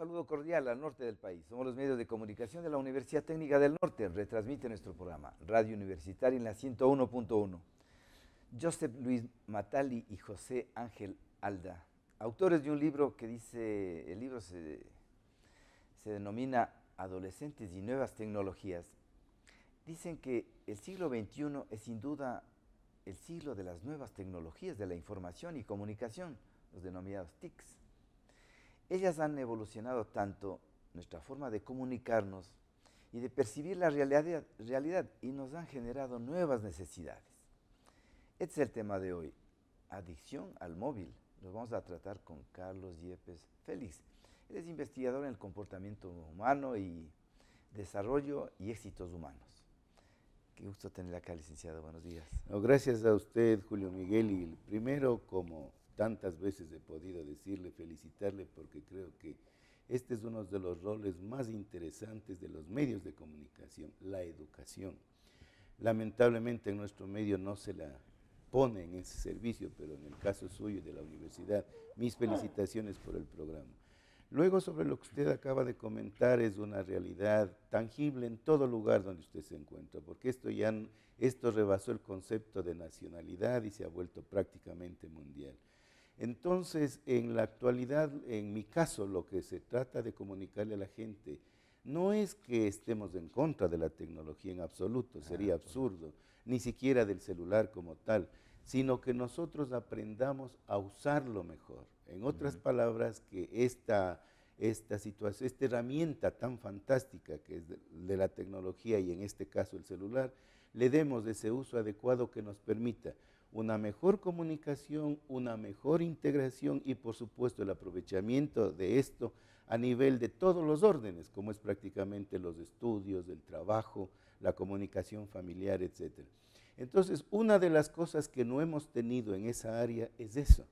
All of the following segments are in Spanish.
saludo cordial al norte del país. Somos los medios de comunicación de la Universidad Técnica del Norte. Retransmite nuestro programa Radio Universitaria en la 101.1. Joseph Luis Matali y José Ángel Alda, autores de un libro que dice, el libro se, se denomina Adolescentes y Nuevas Tecnologías. Dicen que el siglo XXI es sin duda el siglo de las nuevas tecnologías de la información y comunicación, los denominados TICs ellas han evolucionado tanto nuestra forma de comunicarnos y de percibir la realidad, y nos han generado nuevas necesidades. Este es el tema de hoy, adicción al móvil. Lo vamos a tratar con Carlos Yepes Félix. Él es investigador en el comportamiento humano y desarrollo y éxitos humanos. Qué gusto tener acá, licenciado. Buenos días. gracias a usted, Julio Miguel. Y primero, como tantas veces he podido decirle, felicitarle, porque creo que este es uno de los roles más interesantes de los medios de comunicación, la educación. Lamentablemente en nuestro medio no se la pone en ese servicio, pero en el caso suyo de la universidad, mis felicitaciones por el programa. Luego, sobre lo que usted acaba de comentar, es una realidad tangible en todo lugar donde usted se encuentra, porque esto ya esto rebasó el concepto de nacionalidad y se ha vuelto prácticamente mundial. Entonces, en la actualidad, en mi caso, lo que se trata de comunicarle a la gente no es que estemos en contra de la tecnología en absoluto, sería absurdo, ni siquiera del celular como tal, sino que nosotros aprendamos a usarlo mejor. En otras palabras, que esta, situación, esta herramienta tan fantástica que es de, la tecnología y en este caso el celular, le demos ese uso adecuado que nos permita una mejor comunicación, una mejor integración y por supuesto el aprovechamiento de esto a nivel de todos los órdenes, como es prácticamente los estudios, el trabajo, la comunicación familiar, etc. Entonces, una de las cosas que no hemos tenido en esa área es eso.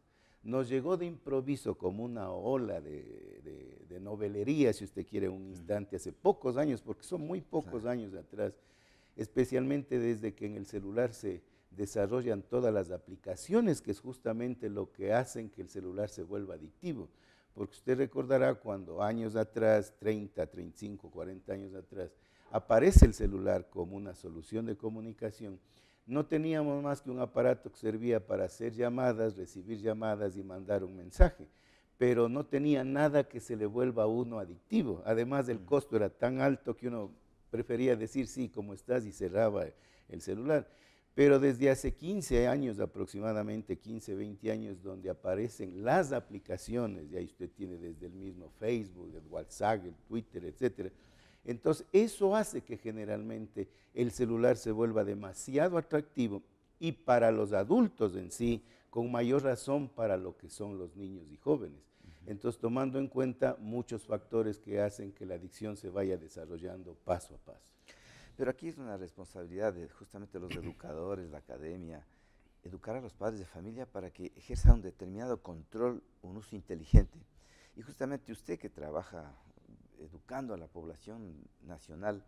Nos llegó de improviso como una ola de, de novelería, si usted quiere, un mm. instante, hace pocos años, porque son muy pocos años atrás, especialmente desde que en el celular se, desarrollan todas las aplicaciones, que es justamente lo que hacen que el celular se vuelva adictivo. Porque usted recordará cuando años atrás, 30, 35, 40 años atrás, aparece el celular como una solución de comunicación, no teníamos más que un aparato que servía para hacer llamadas, recibir llamadas y mandar un mensaje, pero no tenía nada que se le vuelva a uno adictivo. Además, el mm. costo era tan alto que uno prefería decir sí, ¿cómo estás, y cerraba el celular. Pero desde hace 15 años, aproximadamente 15, 20 años, donde aparecen las aplicaciones, y ahí usted tiene desde el mismo Facebook, el WhatsApp, el Twitter, etcétera. Entonces, eso hace que generalmente el celular se vuelva demasiado atractivo y para los adultos en sí, con mayor razón para lo que son los niños y jóvenes. Entonces, tomando en cuenta muchos factores que hacen que la adicción se vaya desarrollando paso a paso. Pero aquí es una responsabilidad de justamente los educadores, la academia, educar a los padres de familia para que ejerzan un determinado control, un uso inteligente. Y justamente usted que trabaja educando a la población nacional,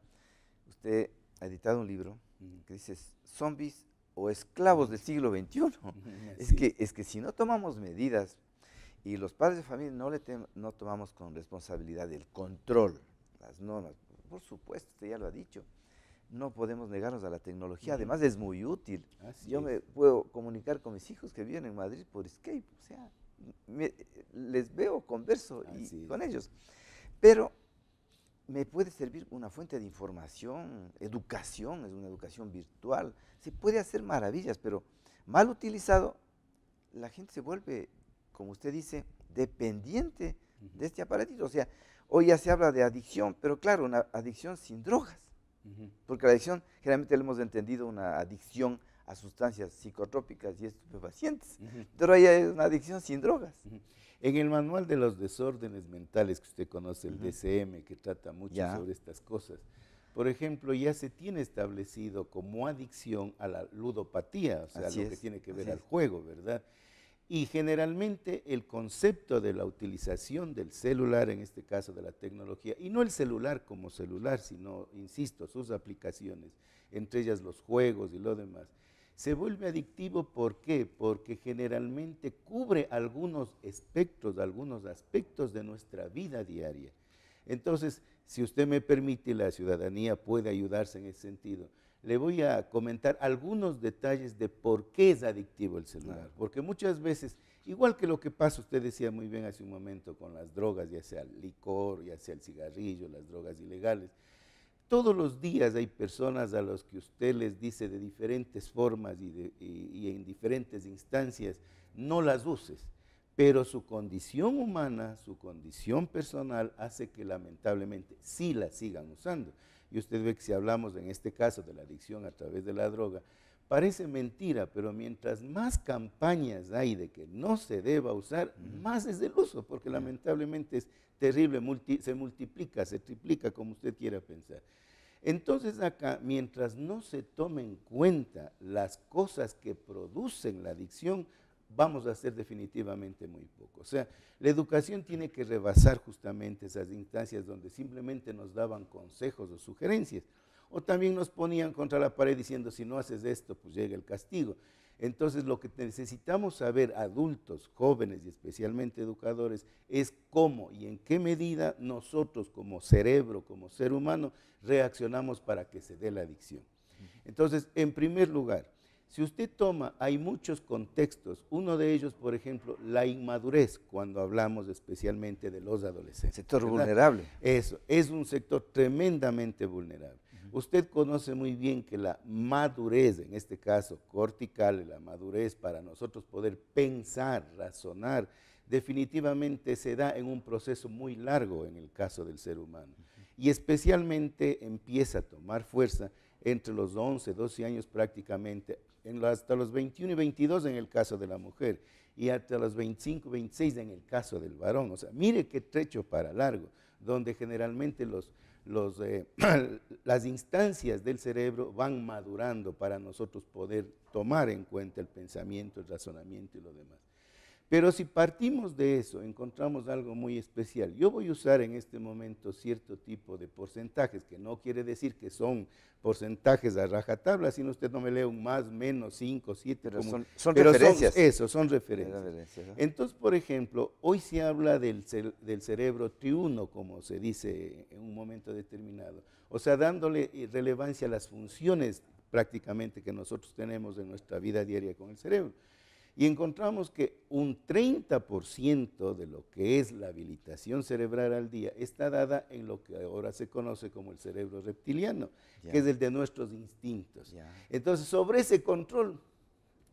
usted ha editado un libro que dice Zombies o esclavos del siglo XXI. Es, que, es que si no tomamos medidas y los padres de familia no, le no tomamos con responsabilidad el control, las normas, por supuesto, usted ya lo ha dicho, no podemos negarnos a la tecnología, además es muy útil. Yo me puedo comunicar con mis hijos que viven en Madrid por Skype, o sea, les veo, converso con ellos. Pero me puede servir una fuente de información, educación, es una educación virtual, se puede hacer maravillas, pero mal utilizado, la gente se vuelve, como usted dice, dependiente de este aparatito. O sea, hoy ya se habla de adicción, pero claro, una adicción sin drogas. Porque la adicción generalmente hemos entendido una adicción a sustancias psicotrópicas y estupefacientes, pero hay una adicción sin drogas. En el manual de los desórdenes mentales que usted conoce, el DCM, que trata mucho sobre estas cosas, por ejemplo, ya se tiene establecido como adicción a la ludopatía, o sea, lo que tiene que ver al juego, ¿verdad? Y generalmente el concepto de la utilización del celular, en este caso de la tecnología, y no el celular como celular, sino, insisto, sus aplicaciones, entre ellas los juegos y lo demás, se vuelve adictivo ¿por qué? Porque generalmente cubre algunos aspectos, algunos aspectos de nuestra vida diaria. Entonces, si usted me permite, la ciudadanía puede ayudarse en ese sentido le voy a comentar algunos detalles de por qué es adictivo el celular. Porque muchas veces, igual que lo que pasa, usted decía muy bien hace un momento con las drogas, ya sea el licor, ya sea el cigarrillo, las drogas ilegales, todos los días hay personas a las que usted les dice de diferentes formas y, en diferentes instancias, no las uses. Pero su condición humana, su condición personal hace que lamentablemente sí las sigan usando y usted ve que si hablamos en este caso de la adicción a través de la droga, parece mentira, pero mientras más campañas hay de que no se deba usar, más es el uso, porque lamentablemente es terrible, se multiplica, se triplica como usted quiera pensar. Entonces acá, mientras no se tomen en cuenta las cosas que producen la adicción, vamos a hacer definitivamente muy poco. O sea, la educación tiene que rebasar justamente esas instancias donde simplemente nos daban consejos o sugerencias. O también nos ponían contra la pared diciendo, si no haces esto, pues llega el castigo. Entonces, lo que necesitamos saber adultos, jóvenes y especialmente educadores es cómo y en qué medida nosotros como cerebro, como ser humano, reaccionamos para que se dé la adicción. Entonces, en primer lugar, si usted toma, hay muchos contextos, uno de ellos, por ejemplo, la inmadurez, cuando hablamos especialmente de los adolescentes. Sector vulnerable. Eso, es un sector tremendamente vulnerable. Usted conoce muy bien que la madurez, en este caso cortical, la madurez para nosotros poder pensar, razonar, definitivamente se da en un proceso muy largo en el caso del ser humano. Y especialmente empieza a tomar fuerza entre los 11, 12 años prácticamente, hasta los 21 y 22 en el caso de la mujer y hasta los 25, 26 en el caso del varón. O sea, mire qué trecho para largo, donde generalmente los, eh, las instancias del cerebro van madurando para nosotros poder tomar en cuenta el pensamiento, el razonamiento y lo demás. Pero si partimos de eso, encontramos algo muy especial. Yo voy a usar en este momento cierto tipo de porcentajes, que no quiere decir que son porcentajes a rajatabla, sino usted no me lee un más, menos, cinco, siete, son, son referencias. eso, son referencias. Entonces, por ejemplo, hoy se habla del, del cerebro triuno, como se dice en un momento determinado. O sea, dándole eh, relevancia a las funciones prácticamente que nosotros tenemos en nuestra vida diaria con el cerebro. Y encontramos que un 30% de lo que es la habilitación cerebral al día está dada en lo que ahora se conoce como el cerebro reptiliano, que es el de nuestros instintos. Entonces, sobre ese control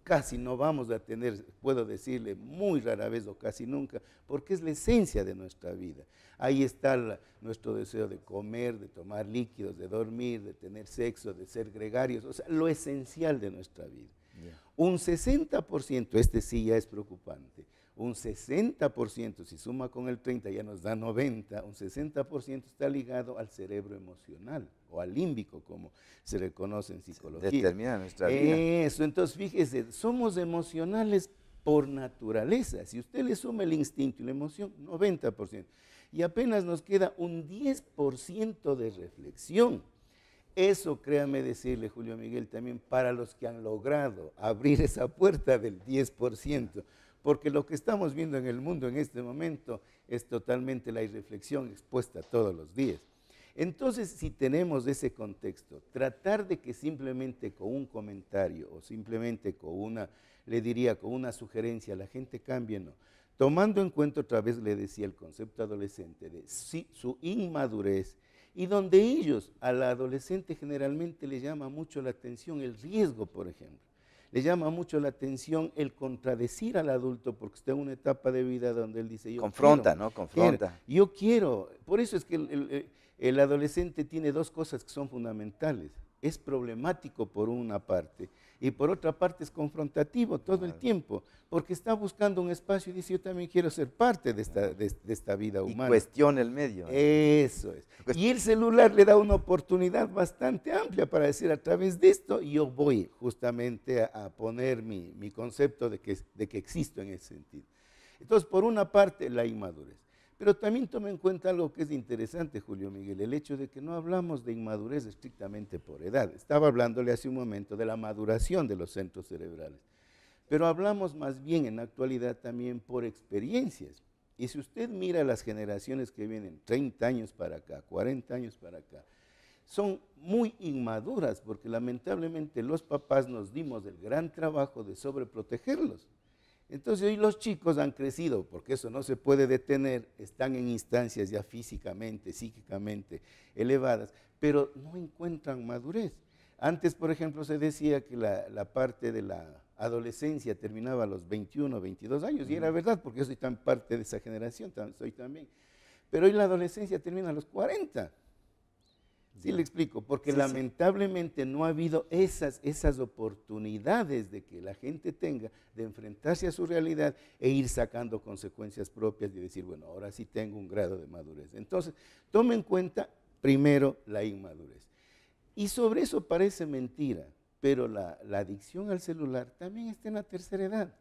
casi no vamos a tener, puedo decirle, muy rara vez o casi nunca, porque es la esencia de nuestra vida. Ahí está nuestro deseo de comer, de tomar líquidos, de dormir, de tener sexo, de ser gregarios, o sea, lo esencial de nuestra vida. Un 60%, este sí ya es preocupante, un 60%, si suma con el 30 ya nos da 90, un 60% está ligado al cerebro emocional o al límbico, como se reconoce en psicología. Determina nuestra vida. Eso, entonces fíjese, somos emocionales por naturaleza. Si usted le suma el instinto y la emoción, 90%. Y apenas nos queda un 10% de reflexión. Eso, créame decirle, Julio Miguel, también para los que han logrado abrir esa puerta del 10%, porque lo que estamos viendo en el mundo en este momento es totalmente la irreflexión expuesta todos los días. Entonces, si tenemos ese contexto, tratar de que simplemente con un comentario o simplemente con una, le diría, con una sugerencia, la gente cambie, no. Tomando en cuenta otra vez, le decía el concepto adolescente de su inmadurez, y donde ellos, al adolescente generalmente le llama mucho la atención el riesgo, por ejemplo. Le llama mucho la atención el contradecir al adulto porque está en una etapa de vida donde él dice, yo confronta, ¿no? Confronta. yo quiero. Por eso es que el, el adolescente tiene dos cosas que son fundamentales. Es problemático por una parte y por otra parte es confrontativo todo el tiempo, porque está buscando un espacio y dice, yo también quiero ser parte de esta, esta vida humana. Y cuestiona el medio. Eso es. Y el celular le da una oportunidad bastante amplia para decir, a través de esto yo voy justamente a, poner mi, concepto de que, de que existo en ese sentido. Entonces, por una parte, la inmadurez. Pero también tome en cuenta algo que es interesante, Julio Miguel, el hecho de que no hablamos de inmadurez estrictamente por edad. Estaba hablándole hace un momento de la maduración de los centros cerebrales. Pero hablamos más bien en la actualidad también por experiencias. Y si usted mira las generaciones que vienen, 30 años para acá, 40 años para acá, son muy inmaduras porque lamentablemente los papás nos dimos el gran trabajo de sobreprotegerlos. Entonces hoy los chicos han crecido, porque eso no se puede detener, están en instancias ya físicamente, psíquicamente elevadas, pero no encuentran madurez. Antes, por ejemplo, se decía que la, parte de la adolescencia terminaba a los 21, 22 años, y era verdad, porque yo soy tan parte de esa generación, soy también. Pero hoy la adolescencia termina a los 40. Sí, le explico, porque lamentablemente no ha habido esas, esas oportunidades de que la gente tenga de enfrentarse a su realidad e ir sacando consecuencias propias y decir, bueno, ahora sí tengo un grado de madurez. Entonces, tome en cuenta primero la inmadurez. Y sobre eso parece mentira, pero la adicción al celular también está en la tercera edad.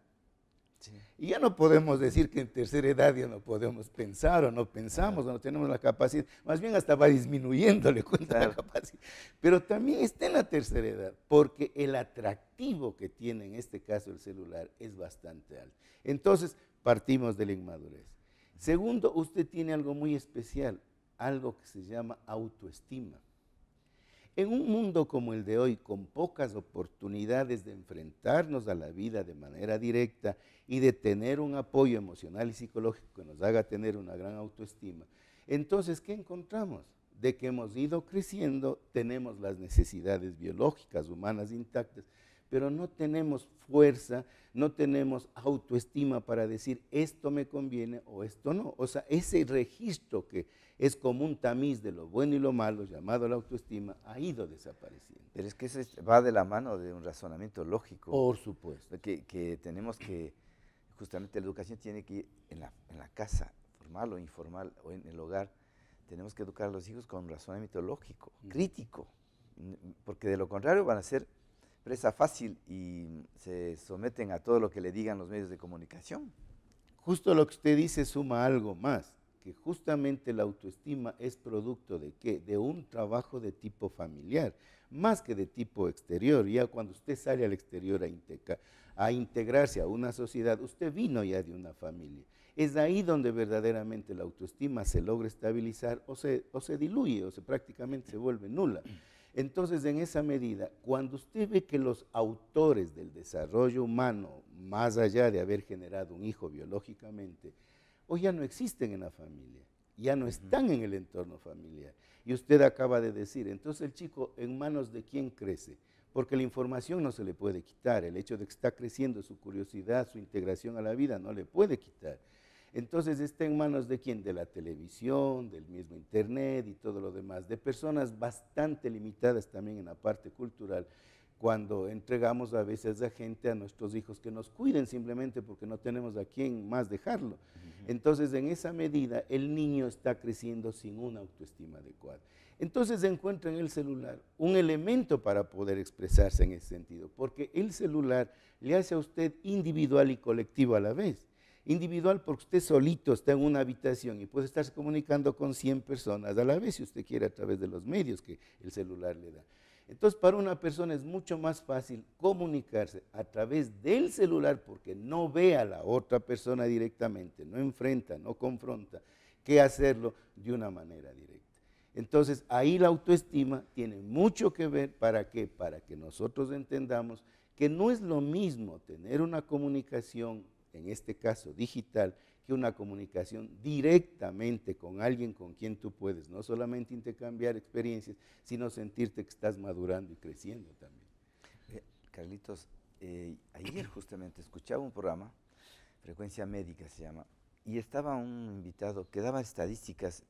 Y ya no podemos decir que en tercera edad ya no podemos pensar o no pensamos o no tenemos la capacidad. Más bien hasta va disminuyéndole cuenta de la capacidad. Pero también está en la tercera edad, porque el atractivo que tiene en este caso el celular es bastante alto. Entonces, partimos de la inmadurez. Segundo, usted tiene algo muy especial, algo que se llama autoestima. En un mundo como el de hoy, con pocas oportunidades de enfrentarnos a la vida de manera directa y de tener un apoyo emocional y psicológico que nos haga tener una gran autoestima, entonces, ¿qué encontramos? De que hemos ido creciendo, tenemos las necesidades biológicas, humanas intactas, pero no tenemos fuerza, no tenemos autoestima para decir esto me conviene o esto no. O sea, ese registro que es como un tamiz de lo bueno y lo malo, llamado la autoestima, ha ido desapareciendo. Pero es que eso va de la mano de un razonamiento lógico. Por supuesto. Que, tenemos que, justamente la educación tiene que ir en la, casa, formal o informal, o en el hogar, tenemos que educar a los hijos con un razonamiento lógico, mm. crítico, porque de lo contrario van a ser empresa fácil y se someten a todo lo que le digan los medios de comunicación. Justo lo que usted dice suma algo más, que justamente la autoestima es producto de qué? De un trabajo de tipo familiar, más que de tipo exterior. Ya cuando usted sale al exterior a, a integrarse a una sociedad, usted vino ya de una familia. Es ahí donde verdaderamente la autoestima se logra estabilizar o se, o se diluye o se prácticamente se vuelve nula. Entonces, en esa medida, cuando usted ve que los autores del desarrollo humano, más allá de haber generado un hijo biológicamente, hoy ya no existen en la familia, ya no están en el entorno familiar. Y usted acaba de decir, entonces el chico, ¿en manos de quién crece? Porque la información no se le puede quitar, el hecho de que está creciendo su curiosidad, su integración a la vida, no le puede quitar. Entonces está en manos de quién? De la televisión, del mismo Internet y todo lo demás, de personas bastante limitadas también en la parte cultural, cuando entregamos a veces a gente, a nuestros hijos, que nos cuiden simplemente porque no tenemos a quién más dejarlo. Entonces, en esa medida, el niño está creciendo sin una autoestima adecuada. Entonces encuentra en el celular un elemento para poder expresarse en ese sentido, porque el celular le hace a usted individual y colectivo a la vez individual porque usted solito está en una habitación y puede estarse comunicando con 100 personas a la vez, si usted quiere, a través de los medios que el celular le da. Entonces, para una persona es mucho más fácil comunicarse a través del celular porque no ve a la otra persona directamente, no enfrenta, no confronta, que hacerlo de una manera directa. Entonces, ahí la autoestima tiene mucho que ver para qué? Para que nosotros entendamos que no es lo mismo tener una comunicación en este caso digital, que una comunicación directamente con alguien con quien tú puedes no solamente intercambiar experiencias, sino sentirte que estás madurando y creciendo también. Eh, Carlitos, eh, ayer justamente escuchaba un programa, Frecuencia Médica se llama, y estaba un invitado que daba estadísticas,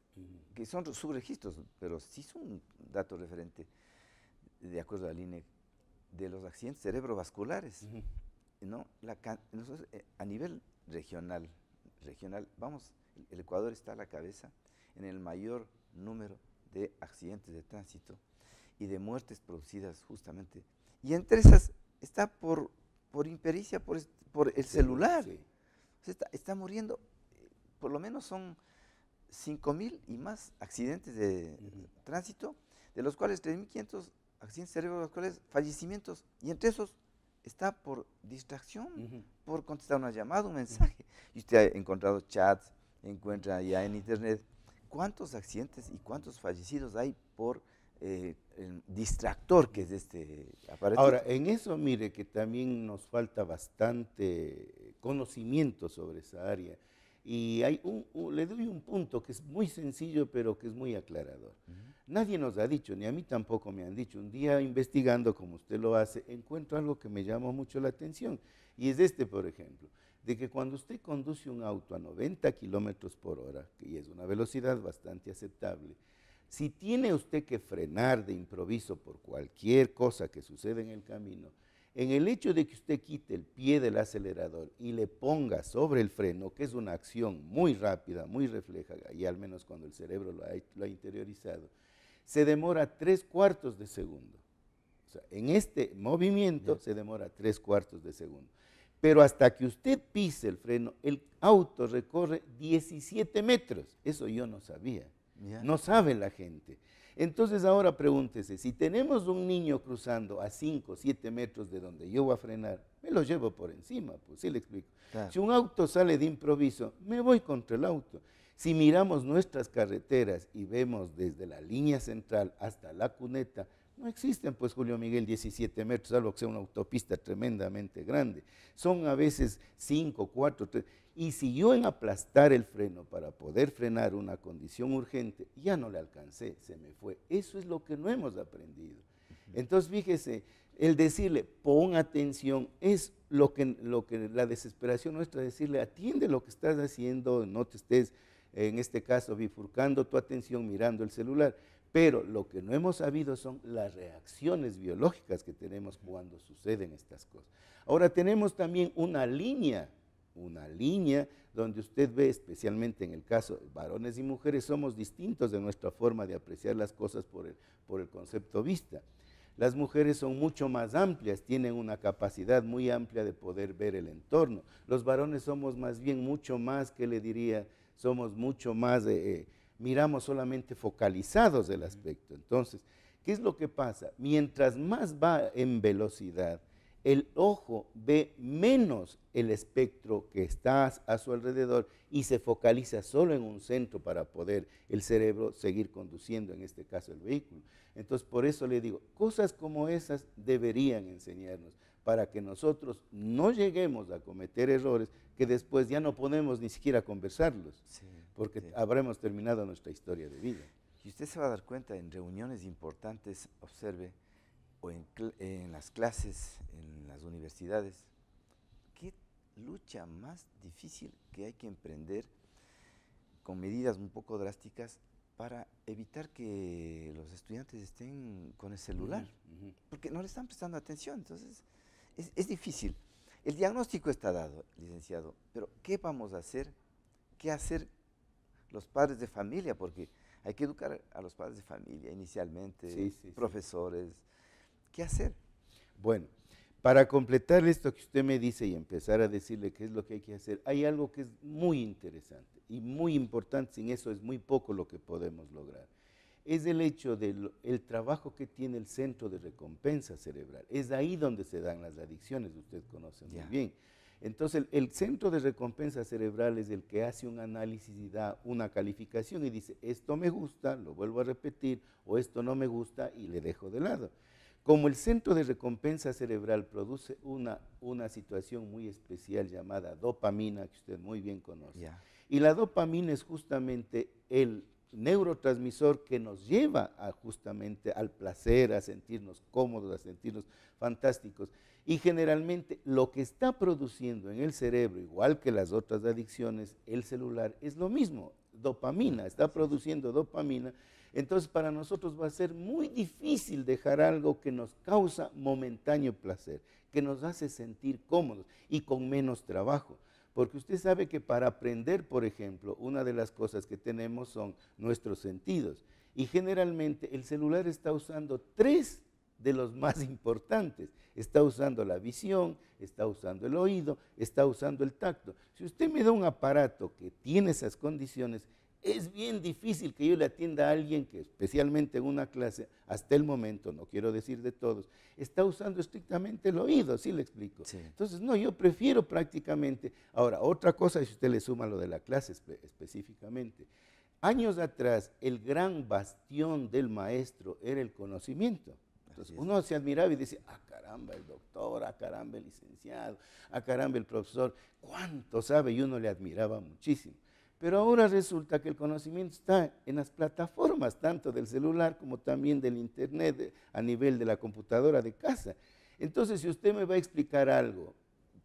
que son subregistros, pero sí son dato referente, de acuerdo al INE, de los accidentes cerebrovasculares. ¿no? La, eh, a nivel regional, regional, vamos, el Ecuador está a la cabeza en el mayor número de accidentes de tránsito y de muertes producidas justamente. Y entre esas está por, por impericia, por, el celular. Está, muriendo, eh, por lo menos son 5.000 y más accidentes de tránsito, de los cuales 3.500 accidentes cerebrovasculares, fallecimientos, y entre esos está por distracción, por contestar una llamada, un mensaje. Y usted ha encontrado chats, encuentra ya en internet cuántos accidentes y cuántos fallecidos hay por eh, el distractor que es este aparato. Ahora, en eso mire que también nos falta bastante conocimiento sobre esa área. Y hay le doy un punto que es muy sencillo, pero que es muy aclarador. Nadie nos ha dicho, ni a mí tampoco me han dicho. Un día investigando, como usted lo hace, encuentro algo que me llama mucho la atención. Y es este, por ejemplo, de que cuando usted conduce un auto a 90 kilómetros por hora, que es una velocidad bastante aceptable, si tiene usted que frenar de improviso por cualquier cosa que suceda en el camino, en el hecho de que usted quite el pie del acelerador y le ponga sobre el freno, que es una acción muy rápida, muy refleja, y al menos cuando el cerebro lo ha interiorizado, se demora tres cuartos de segundo. en este movimiento se demora tres cuartos de segundo. Pero hasta que usted pise el freno, el auto recorre 17 metros. Eso yo no sabía. No sabe la gente. Entonces ahora pregúntese, si tenemos un niño cruzando a 5, 7 metros de donde yo voy a frenar, me lo llevo por encima, pues sí le explico. Si un auto sale de improviso, me voy contra el auto. Si miramos nuestras carreteras y vemos desde la línea central hasta la cuneta, no existen, pues, Julio Miguel, 17 metros, salvo que sea una autopista tremendamente grande. Son a veces 5, 4, 3. Y si yo en aplastar el freno para poder frenar una condición urgente, ya no le alcancé, se me fue. Eso es lo que no hemos aprendido. Entonces, fíjese, el decirle, pon atención, es lo que, lo que la desesperación nuestra, decirle, atiende lo que estás haciendo, no te estés en este caso bifurcando tu atención mirando el celular. Pero lo que no hemos sabido son las reacciones biológicas que tenemos cuando suceden estas cosas. Ahora tenemos también una línea, una línea donde usted ve, especialmente en el caso de varones y mujeres, somos distintos de nuestra forma de apreciar las cosas por el, por el concepto vista. Las mujeres son mucho más amplias, tienen una capacidad muy amplia de poder ver el entorno. Los varones somos más bien mucho más, que le diría? somos mucho más, eh, eh, miramos solamente focalizados del aspecto. Entonces, ¿qué es lo que pasa? Mientras más va en velocidad, el ojo ve menos el espectro que está a su alrededor y se focaliza solo en un centro para poder el cerebro seguir conduciendo, en este caso el vehículo. Entonces, por eso le digo, cosas como esas deberían enseñarnos para que nosotros no lleguemos a cometer errores que después ya no podemos ni siquiera conversarlos, porque habremos terminado nuestra historia de vida. Y usted se va a dar cuenta en reuniones importantes, observe, o en, las clases, en las universidades, qué lucha más difícil que hay que emprender con medidas un poco drásticas para evitar que los estudiantes estén con el celular, porque no le están prestando atención. Entonces, es, difícil. El diagnóstico está dado, licenciado, pero ¿qué vamos a hacer? ¿Qué hacer los padres de familia? Porque hay que educar a los padres de familia inicialmente, profesores. ¿Qué hacer? Bueno, para completar esto que usted me dice y empezar a decirle qué es lo que hay que hacer, hay algo que es muy interesante y muy importante, sin eso es muy poco lo que podemos lograr es el hecho del trabajo que tiene el centro de recompensa cerebral. Es ahí donde se dan las adicciones, usted conoce muy bien. Entonces, el, centro de recompensa cerebral es el que hace un análisis y da una calificación y dice, esto me gusta, lo vuelvo a repetir, o esto no me gusta y le dejo de lado. Como el centro de recompensa cerebral produce una, una situación muy especial llamada dopamina, que usted muy bien conoce, y la dopamina es justamente el neurotransmisor que nos lleva justamente al placer, a sentirnos cómodos, a sentirnos fantásticos. Y generalmente lo que está produciendo en el cerebro, igual que las otras adicciones, el celular es lo mismo, dopamina, está produciendo dopamina. Entonces para nosotros va a ser muy difícil dejar algo que nos causa momentáneo placer, que nos hace sentir cómodos y con menos trabajo. Porque usted sabe que para aprender, por ejemplo, una de las cosas que tenemos son nuestros sentidos. Y generalmente el celular está usando tres de los más importantes. Está usando la visión, está usando el oído, está usando el tacto. Si usted me da un aparato que tiene esas condiciones, es bien difícil que yo le atienda a alguien que, especialmente en una clase, hasta el momento, no quiero decir de todos, está usando estrictamente el oído, ¿sí le explico? Entonces, no, yo prefiero prácticamente. Ahora, otra cosa, si usted le suma lo de la clase específicamente. Años atrás, el gran bastión del maestro era el conocimiento. Entonces, uno se admiraba y decía, ah, caramba, el doctor, ah, caramba, el licenciado, ah, caramba, el profesor, cuánto sabe, y uno le admiraba muchísimo. Pero ahora resulta que el conocimiento está en las plataformas, tanto del celular como también del Internet, a nivel de la computadora de casa. Entonces, si usted me va a explicar algo,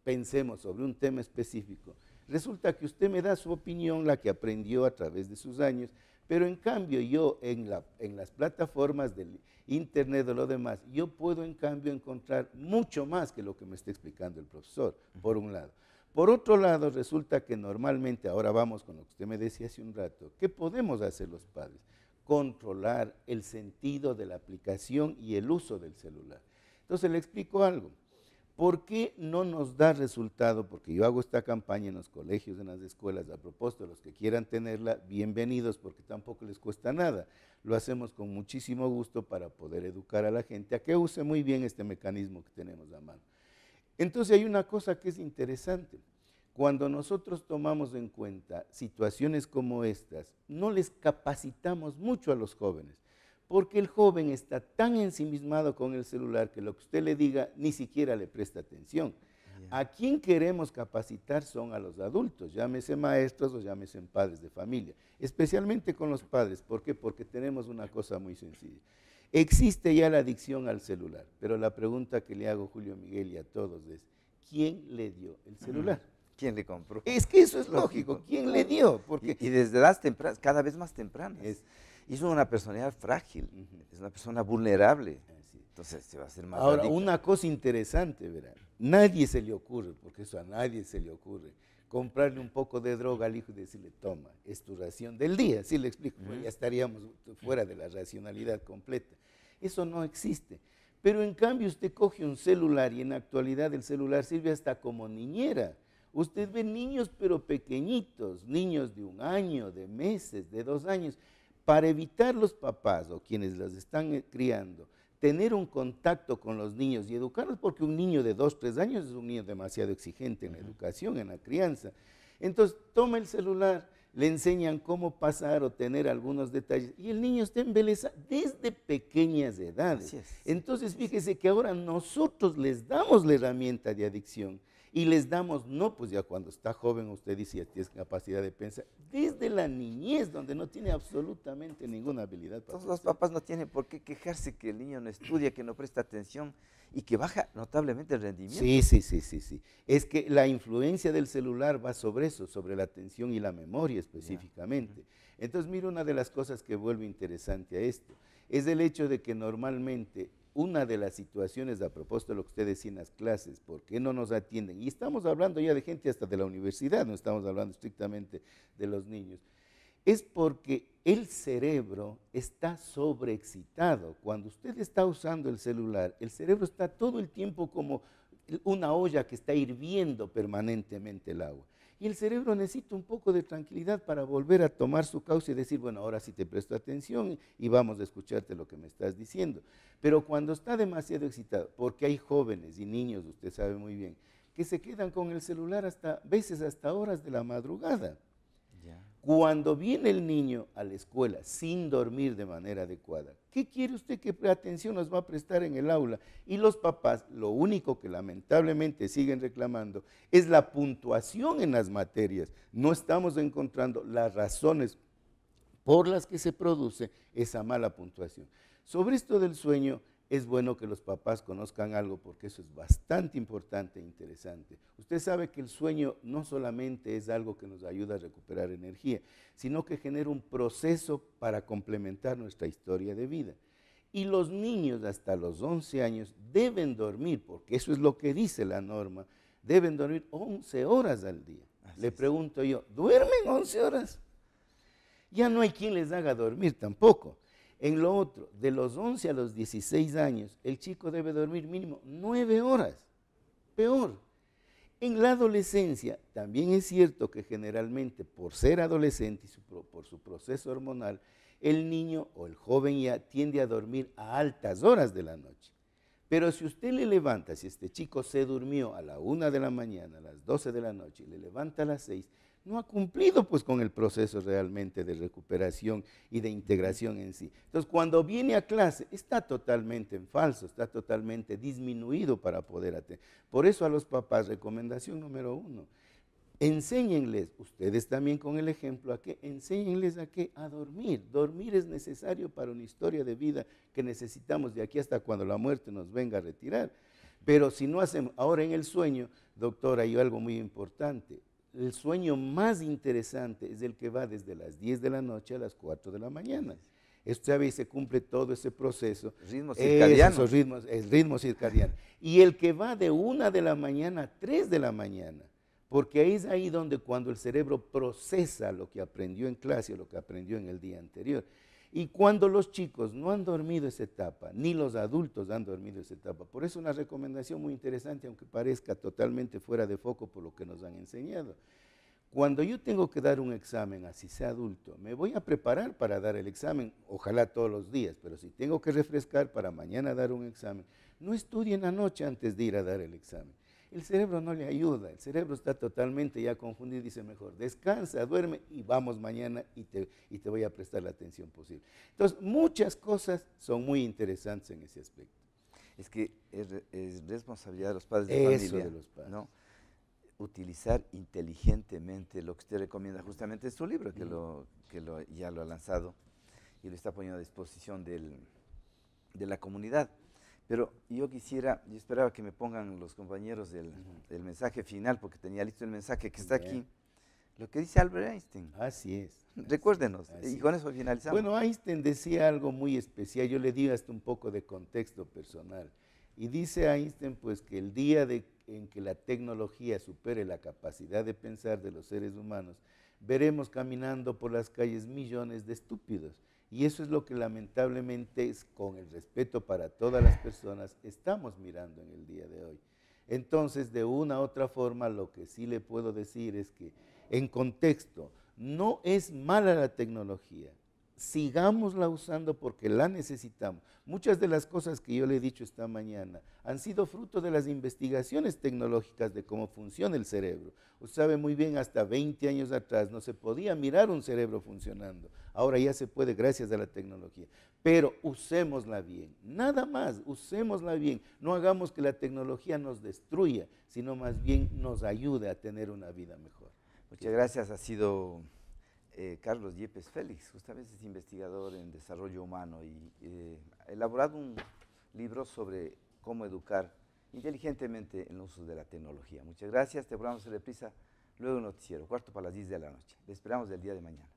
pensemos sobre un tema específico, resulta que usted me da su opinión, la que aprendió a través de sus años, pero en cambio yo en, las plataformas del Internet o lo demás, yo puedo en cambio encontrar mucho más que lo que me está explicando el profesor, por un lado. Por otro lado, resulta que normalmente, ahora vamos con lo que usted me decía hace un rato, ¿qué podemos hacer los padres? Controlar el sentido de la aplicación y el uso del celular. Entonces le explico algo. ¿Por qué no nos da resultado? Porque yo hago esta campaña en los colegios, en las escuelas, a propósito, los que quieran tenerla, bienvenidos, porque tampoco les cuesta nada. Lo hacemos con muchísimo gusto para poder educar a la gente a que use muy bien este mecanismo que tenemos a mano. Entonces hay una cosa que es interesante. Cuando nosotros tomamos en cuenta situaciones como estas, no les capacitamos mucho a los jóvenes, porque el joven está tan ensimismado con el celular que lo que usted le diga ni siquiera le presta atención. A quien queremos capacitar son a los adultos, llámese maestros o llámese padres de familia, especialmente con los padres. ¿Por qué? Porque tenemos una cosa muy sencilla. Existe ya la adicción al celular, pero la pregunta que le hago a Julio Miguel y a todos es, ¿quién le dio el celular? ¿Quién le compró? Es que eso es lógico, ¿quién le dio? Porque... Y, desde las tempranas, cada vez más tempranas. Es... Y es una personalidad frágil, es una persona vulnerable. Entonces se va a hacer más Ahora, una cosa interesante, verán, nadie se le ocurre, porque eso a nadie se le ocurre, comprarle un poco de droga al hijo y decirle, toma, es tu ración del día, si le explico, ya estaríamos fuera de la racionalidad completa. Eso no existe. Pero en cambio usted coge un celular y en la actualidad el celular sirve hasta como niñera. Usted ve niños pero pequeñitos, niños de un año, de meses, de dos años, para evitar los papás o quienes las están eh, criando tener un contacto con los niños y educarlos, porque un niño de 2, tres años es un niño demasiado exigente en la educación, en la crianza. Entonces toma el celular, le enseñan cómo pasar o tener algunos detalles y el niño está en belleza desde pequeñas edades. Entonces fíjese que ahora nosotros les damos la herramienta de adicción y les damos, no, pues ya cuando está joven usted dice, ya tienes capacidad de pensar, desde la niñez, donde no tiene absolutamente ninguna habilidad. Entonces, los papás no tienen por qué quejarse que el niño no estudia, que no presta atención y que baja notablemente el rendimiento. Sí, sí, sí, sí, sí. Es que la influencia del celular va sobre eso, sobre la atención y la memoria específicamente. Entonces, mira una de las cosas que vuelve interesante a esto, es el hecho de que normalmente una de las situaciones, a propósito de lo que usted decía en las clases, ¿por qué no nos atienden? Y estamos hablando ya de gente hasta de la universidad, no estamos hablando estrictamente de los niños. Es porque el cerebro está sobreexcitado. Cuando usted está usando el celular, el cerebro está todo el tiempo como una olla que está hirviendo permanentemente el agua. Y el cerebro necesita un poco de tranquilidad para volver a tomar su causa y decir, bueno, ahora sí te presto atención y vamos a escucharte lo que me estás diciendo. Pero cuando está demasiado excitado, porque hay jóvenes y niños, usted sabe muy bien, que se quedan con el celular hasta veces hasta horas de la madrugada. Cuando viene el niño a la escuela sin dormir de manera adecuada, ¿Qué quiere usted que atención nos va a prestar en el aula? Y los papás, lo único que lamentablemente siguen reclamando es la puntuación en las materias. No estamos encontrando las razones por las que se produce esa mala puntuación. Sobre esto del sueño, es bueno que los papás conozcan algo porque eso es bastante importante e interesante. Usted sabe que el sueño no solamente es algo que nos ayuda a recuperar energía, sino que genera un proceso para complementar nuestra historia de vida. Y los niños hasta los 11 años deben dormir, porque eso es lo que dice la norma, deben dormir 11 horas al día. Le pregunto yo, ¿duermen 11 horas? Ya no hay quien les haga dormir tampoco. En lo otro, de los 11 a los 16 años, el chico debe dormir mínimo 9 horas. Peor. En la adolescencia, también es cierto que generalmente por ser adolescente y por su proceso hormonal, el niño o el joven ya tiende a dormir a altas horas de la noche. Pero si usted le levanta, si este chico se durmió a la 1 de la mañana, a las 12 de la noche, y le levanta a las 6, no ha cumplido pues con el proceso realmente de recuperación y de integración en sí. Entonces, cuando viene a clase, está totalmente en falso, está totalmente disminuido para poder atender. Por eso a los papás, recomendación número uno, enséñenles, ustedes también con el ejemplo, a que enséñenles a qué, a dormir. Dormir es necesario para una historia de vida que necesitamos de aquí hasta cuando la muerte nos venga a retirar. Pero si no hacemos, ahora en el sueño, doctora, hay algo muy importante el sueño más interesante es el que va desde las 10 de la noche a las 4 de la mañana. Esto ya se cumple todo ese proceso. Ritmo circadiano. ritmos, el ritmo circadiano. Y el que va de 1 de la mañana a 3 de la mañana, porque ahí es ahí donde cuando el cerebro procesa lo que aprendió en clase o lo que aprendió en el día anterior. Y cuando los chicos no han dormido esa etapa, ni los adultos han dormido esa etapa, por eso una recomendación muy interesante, aunque parezca totalmente fuera de foco por lo que nos han enseñado. Cuando yo tengo que dar un examen, así sea adulto, me voy a preparar para dar el examen, ojalá todos los días, pero si tengo que refrescar para mañana dar un examen, no estudien la noche antes de ir a dar el examen. El cerebro no le ayuda, el cerebro está totalmente ya confundido, dice mejor, descansa, duerme y vamos mañana y te, te voy a prestar la atención posible. Entonces, muchas cosas son muy interesantes en ese aspecto. Es que es, responsabilidad de los padres de de los padres. ¿no? Utilizar inteligentemente lo que usted recomienda, justamente es su libro, que, lo, ya lo ha lanzado y lo está poniendo a disposición de la comunidad. Pero yo quisiera, yo esperaba que me pongan los compañeros del, mensaje final, porque tenía listo el mensaje que está aquí. Lo que dice Albert Einstein. Así es. Recuérdenos, y con eso finalizamos. Bueno, Einstein decía algo muy especial, yo le di hasta un poco de contexto personal. Y dice Einstein pues que el día de, en que la tecnología supere la capacidad de pensar de los seres humanos, veremos caminando por las calles millones de estúpidos y eso es lo que lamentablemente, con el respeto para todas las personas, estamos mirando en el día de hoy. Entonces, de una u otra forma, lo que sí le puedo decir es que, en contexto, no es mala la tecnología, sigámosla usando porque la necesitamos. Muchas de las cosas que yo le he dicho esta mañana han sido fruto de las investigaciones tecnológicas de cómo funciona el cerebro. Usted sabe muy bien, hasta 20 años atrás no se podía mirar un cerebro funcionando. Ahora ya se puede gracias a la tecnología. Pero usémosla bien, nada más, usémosla bien. No hagamos que la tecnología nos destruya, sino más bien nos ayude a tener una vida mejor. Muchas gracias, ha sido eh, Carlos Yepes Félix, justamente es investigador en desarrollo humano y eh, ha elaborado un libro sobre cómo educar inteligentemente en el uso de la tecnología. Muchas gracias, te volvamos a prisa luego noticiero, cuarto para las 10 de la noche. Te esperamos el día de mañana.